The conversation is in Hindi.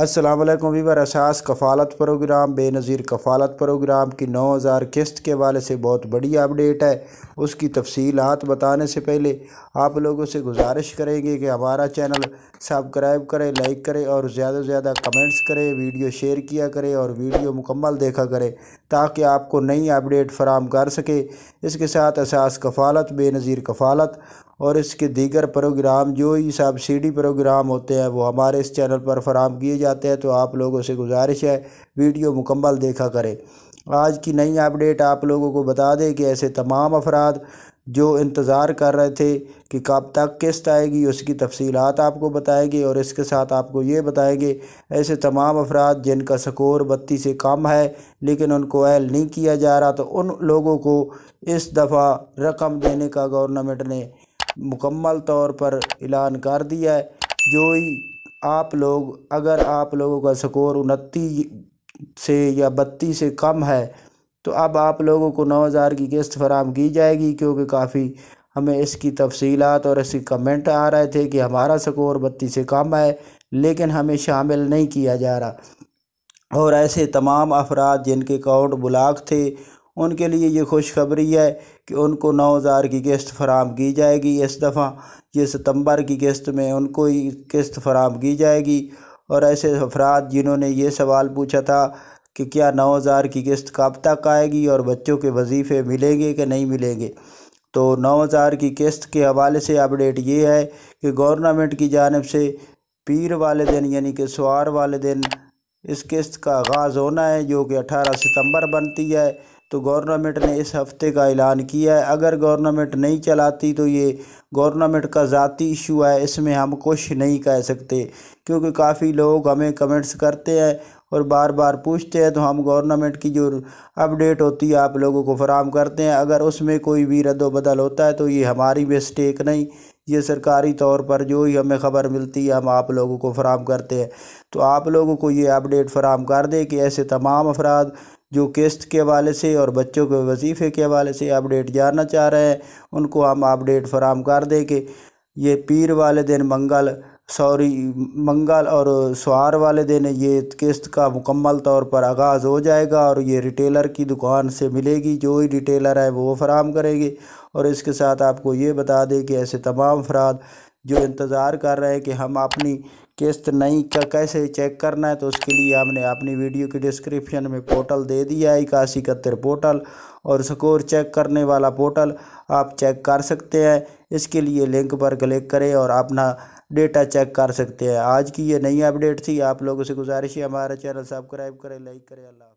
असलम वीवर असास अच्छा, कफ़ालत प्रोग्राम बेनज़ीर कफ़ालत प्रोग्राम की नौ हज़ार किस्त के वाले से बहुत बड़ी अपडेट है उसकी तफसीलात बताने से पहले आप लोगों से गुजारिश करेंगे कि हमारा चैनल सब्सक्राइब करें लाइक करें और ज़्यादा से ज़्यादा कमेंट्स करें वीडियो शेयर किया करें और वीडियो मुकम्मल देखा करें ताकि आपको नई अपडेट फराम कर सके इसके साथ असास अच्छा, कफ़ालत बेनज़ीर कफ़ालत और इसके दीगर प्रोग्राम जो ही सब्सिडी प्रोग्राम होते हैं वो हमारे इस चैनल पर फराम किए जाते हैं तो आप लोगों से गुजारिश है वीडियो मुकम्मल देखा करें आज की नई अपडेट आप लोगों को बता दें कि ऐसे तमाम अफराद जो इंतज़ार कर रहे थे कि कब तक किस्त आएगी उसकी तफसीलात आपको बताएंगे और इसके साथ आपको ये बताएंगे ऐसे तमाम अफराद जिनका स्कोर बत्ती से कम है लेकिन उनको एल नहीं किया जा रहा तो उन लोगों को इस दफ़ा रकम देने का गवर्नमेंट ने मुकम्मल तौर पर ऐलान कर दिया है जो ही आप लोग अगर आप लोगों का स्कोर उनतीस से या बत्तीस से कम है तो अब आप लोगों को नौ हज़ार की किस्त फराम की जाएगी क्योंकि काफ़ी हमें इसकी तफसीलात और इसकी कमेंट आ रहे थे कि हमारा स्कोर बत्तीस से कम है लेकिन हमें शामिल नहीं किया जा रहा और ऐसे तमाम अफराद जिनके अकाउंट ब्लॉक थे उनके लिए ये खुशखबरी है कि उनको नौ हज़ार की किस्त फराम की जाएगी इस दफ़ा ये सितंबर की किस्त में उनको ही किस्त फराम की जाएगी और ऐसे अफराद जिन्होंने ये सवाल पूछा था कि क्या नौ हज़ार की किस्त कब तक आएगी और बच्चों के वजीफ़े मिलेंगे कि नहीं मिलेंगे तो नौ हज़ार की किस्त के हवाले से अपडेट ये है कि गवर्नमेंट की जानब से पीर वाले दिन यानी कि सवार वाले दिन इस किस्त का आगाज़ होना है जो कि अठारह सितम्बर बनती है तो गवर्नमेंट ने इस हफ़्ते का ऐलान किया है अगर गवर्नमेंट नहीं चलाती तो ये गवर्नमेंट का ज़ाती इशू है इसमें हम कुछ नहीं कह सकते क्योंकि काफ़ी लोग हमें कमेंट्स करते हैं और बार बार पूछते हैं तो हम गवर्नमेंट की जो अपडेट होती है आप लोगों को फराम करते हैं अगर उसमें कोई भी रद्दबदल होता है तो ये हमारी मिस्टेक नहीं ये सरकारी तौर पर जो ही हमें ख़बर मिलती है हम आप लोगों को फराम करते हैं तो आप लोगों को ये अपडेट फराम कर दें कि ऐसे तमाम अफराद जो किस्त के हवाले से और बच्चों के वजीफ़े के हवाले से अपडेट जानना चाह रहे हैं उनको हम अपडेट फराम कर देंगे ये पीर वाले दिन मंगल सॉरी मंगल और सवार वाले दिन ये किस्त का मुकम्मल तौर पर आगाज़ हो जाएगा और ये रिटेलर की दुकान से मिलेगी जो ही रिटेलर है वो फराम करेगी और इसके साथ आपको ये बता दें कि ऐसे तमाम अफराद जो इंतज़ार कर रहे हैं कि हम अपनी किस्त नई का कैसे चेक करना है तो उसके लिए हमने अपनी वीडियो की डिस्क्रिप्शन में पोर्टल दे दिया है इक्यासी इकहत्तर पोर्टल और स्कोर चेक करने वाला पोर्टल आप चेक कर सकते हैं इसके लिए लिंक पर क्लिक करें और अपना डेटा चेक कर सकते हैं आज की ये नई अपडेट थी आप लोगों से गुजारिश है हमारा चैनल सब्सक्राइब करें लाइक करें अल्लाह